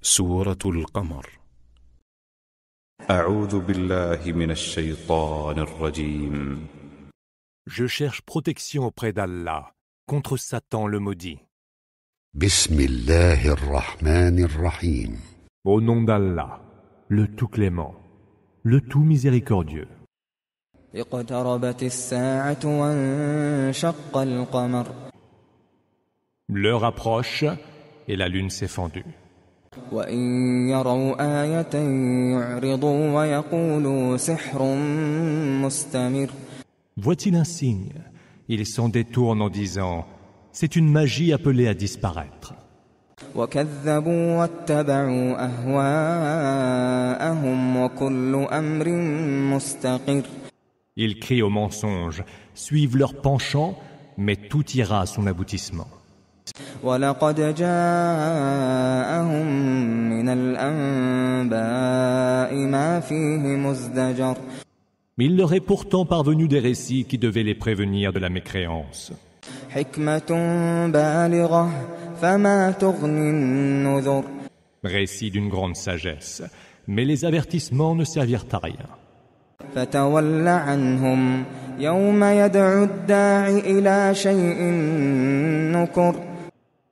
Je cherche protection auprès d'Allah contre Satan le maudit. Au nom d'Allah, le tout clément, le tout miséricordieux. L'heure approche et la lune s'est fendue. Voit-il un signe Ils s'en détournent en disant C'est une magie appelée à disparaître. Il crie aux mensonges, Ils au mensonge, suivent leur penchant, mais tout ira à son aboutissement. ولقد جاءهم من الأنباء ما فيه مزدجر Mais il leur est pourtant parvenu des récits qui devaient les prévenir de la mécréance. Récits d'une grande sagesse, mais les avertissements ne servirent à rien. فتول عنهم يوم يدعو الداعي إلى شيء نكر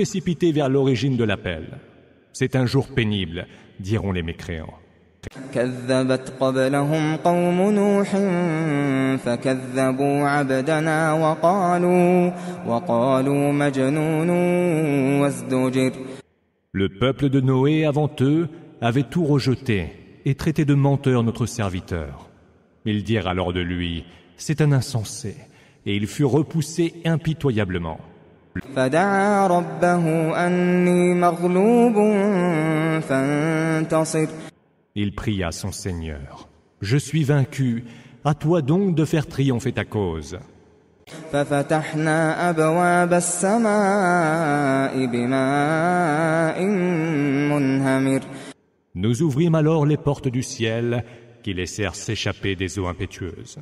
précipiter vers l'origine de l'appel. C'est un jour pénible, diront les mécréants. Le peuple de Noé avant eux avait tout rejeté et traité de menteur notre serviteur. Ils dirent alors de lui, c'est un insensé, et il fut repoussé impitoyablement. Il pria son Seigneur Je suis vaincu, à toi donc de faire triompher ta cause. Nous ouvrîmes alors les portes du ciel qui laissèrent s'échapper des eaux impétueuses.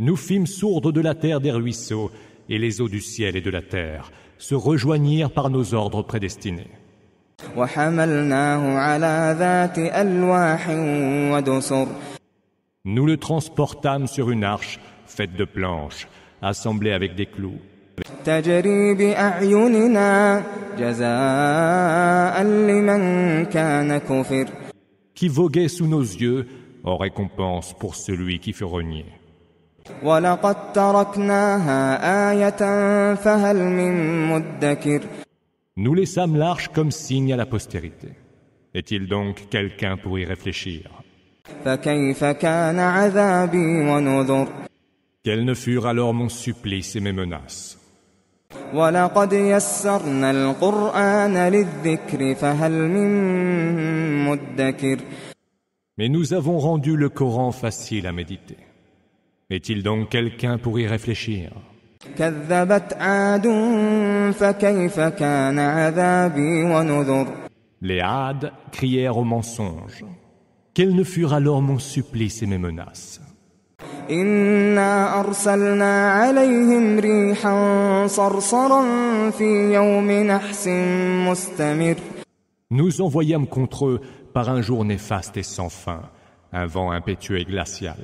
Nous fîmes sourdre de la terre des ruisseaux, et les eaux du ciel et de la terre se rejoignirent par nos ordres prédestinés. Nous le transportâmes sur une arche faite de planches, assemblées avec des clous, qui voguait sous nos yeux en récompense pour celui qui fut renié. Nous laissâmes l'arche comme signe à la postérité. Est-il donc quelqu'un pour y réfléchir Quels ne furent alors mon supplice et mes menaces mais nous avons rendu le Coran facile à méditer. Est-il donc quelqu'un pour y réfléchir Les hades crièrent au mensonge. Quels ne furent alors mon supplice et mes menaces nous envoyâmes contre eux par un jour néfaste et sans fin, un vent impétueux et glacial.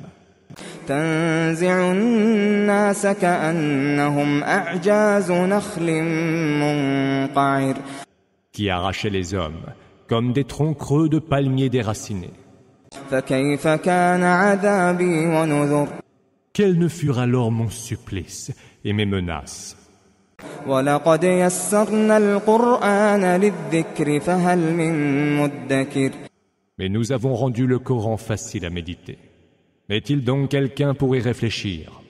qui arrachait les hommes comme des troncs creux de palmiers déracinés. Quels ne furent alors mon supplice et mes menaces Mais nous avons rendu le Coran facile à méditer. Est-il donc quelqu'un pour y réfléchir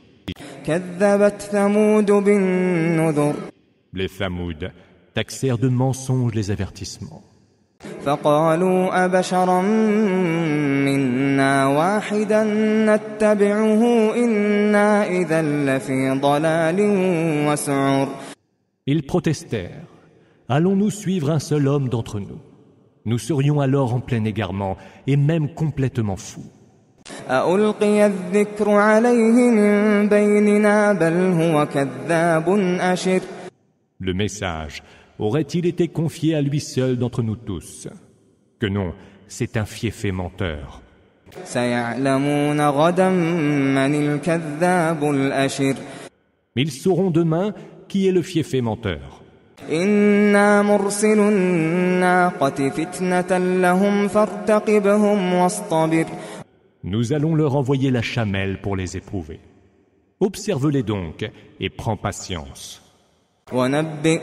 Les Thamoud taxèrent de mensonges les avertissements. Ils protestèrent. Allons-nous suivre un seul homme d'entre nous Nous serions alors en plein égarement et même complètement fous. Le message aurait-il été confié à lui seul d'entre nous tous Que non, c'est un fiefé menteur. Mais ils sauront demain qui est le fiefé menteur. Nous allons leur envoyer la chamelle pour les éprouver. Observe-les donc et prends patience. Préviens-les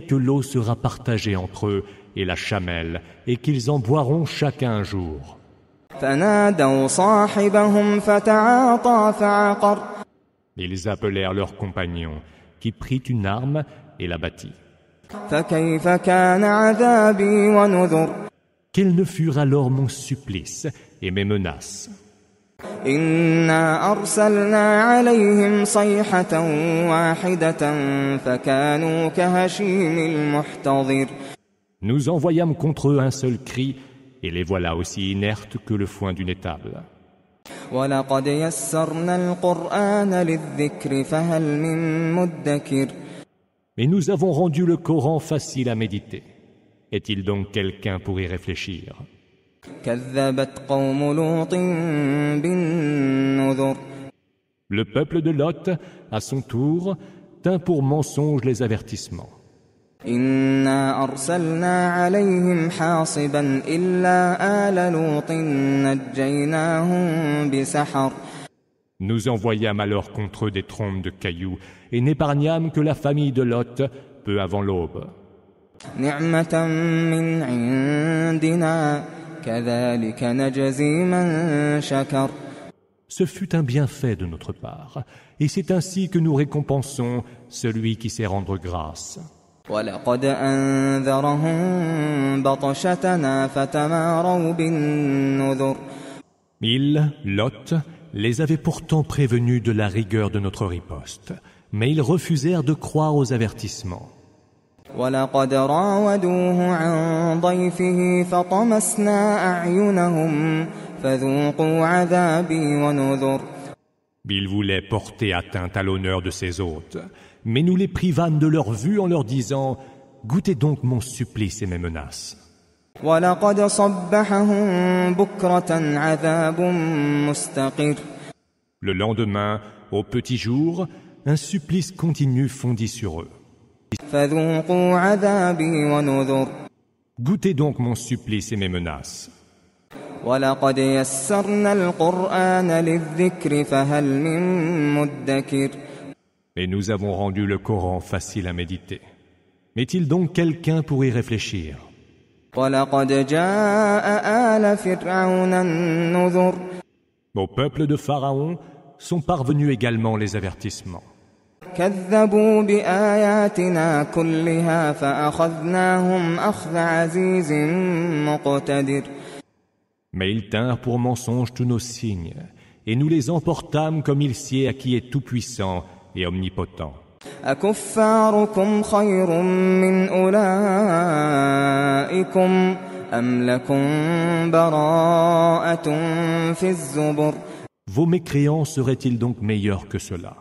que l'eau sera partagée entre eux et la chamelle, et qu'ils en boiront chacun un jour. Ils appelèrent leur compagnon, qui prit une arme et la battit. « Qu'ils ne furent alors mon supplice et mes menaces Nous envoyâmes contre eux un seul cri, et les voilà aussi inertes que le foin d'une étable. Mais nous avons rendu le Coran facile à méditer. Est-il donc quelqu'un pour y réfléchir Le peuple de Lot, à son tour, tint pour mensonge les avertissements. Nous envoyâmes alors contre eux des trompes de cailloux et n'épargnâmes que la famille de Lot peu avant l'aube. Ce fut un bienfait de notre part, et c'est ainsi que nous récompensons celui qui sait rendre grâce. Il, Lot, les avait pourtant prévenus de la rigueur de notre riposte, mais ils refusèrent de croire aux avertissements. Il voulait porter atteinte à l'honneur de ses hôtes, mais nous les privâmes de leur vue en leur disant Goûtez donc mon supplice et mes menaces. Le lendemain, au petit jour, un supplice continu fondit sur eux. Goûtez donc mon supplice et mes menaces. Et nous avons rendu le Coran facile à méditer. Est-il donc quelqu'un pour y réfléchir Au peuple de Pharaon sont parvenus également les avertissements. Mais ils tinrent pour mensonge tous nos signes, et nous les emportâmes comme il sied à qui est tout-puissant et omnipotent. Vos mécréants seraient-ils donc meilleurs que cela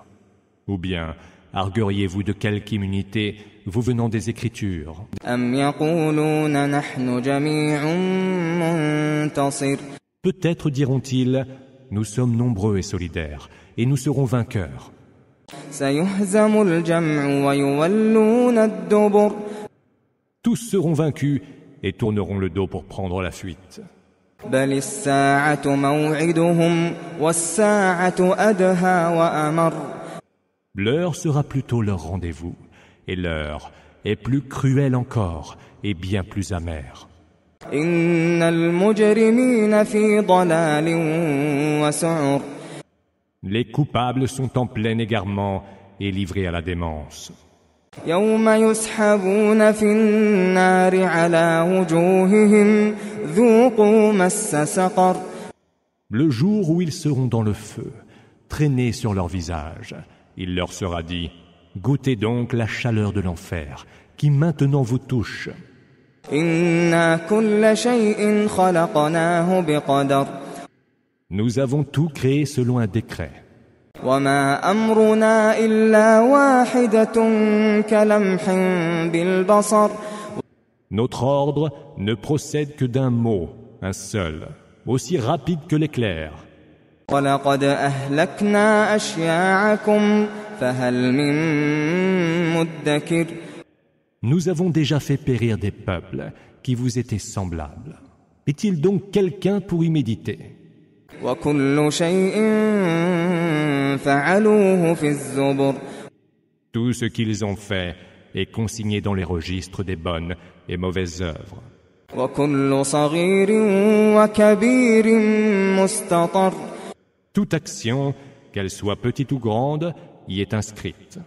ou bien, argueriez-vous de quelque immunité vous venant des Écritures Peut-être diront-ils, nous sommes nombreux et solidaires, et nous serons vainqueurs. Tous seront vaincus et tourneront le dos pour prendre la fuite. L'heure sera plutôt leur rendez-vous, et l'heure est plus cruelle encore et bien plus amère. Les coupables sont en plein égarement et livrés à la démence. Le jour où ils seront dans le feu, traînés sur leur visage, il leur sera dit, Goûtez donc la chaleur de l'enfer, qui maintenant vous touche. Nous avons tout créé selon un décret. Notre ordre ne procède que d'un mot, un seul, aussi rapide que l'éclair. Nous avons déjà fait périr des peuples qui vous étaient semblables. Est-il donc quelqu'un pour y méditer Tout ce qu'ils ont fait est consigné dans les registres des bonnes et mauvaises œuvres. Toute action, qu'elle soit petite ou grande, y est inscrite.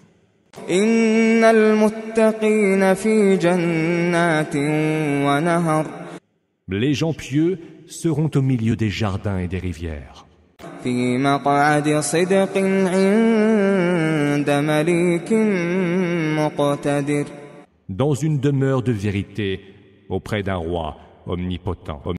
Les gens pieux seront au milieu des jardins et des rivières. Dans une demeure de vérité auprès d'un roi omnipotent.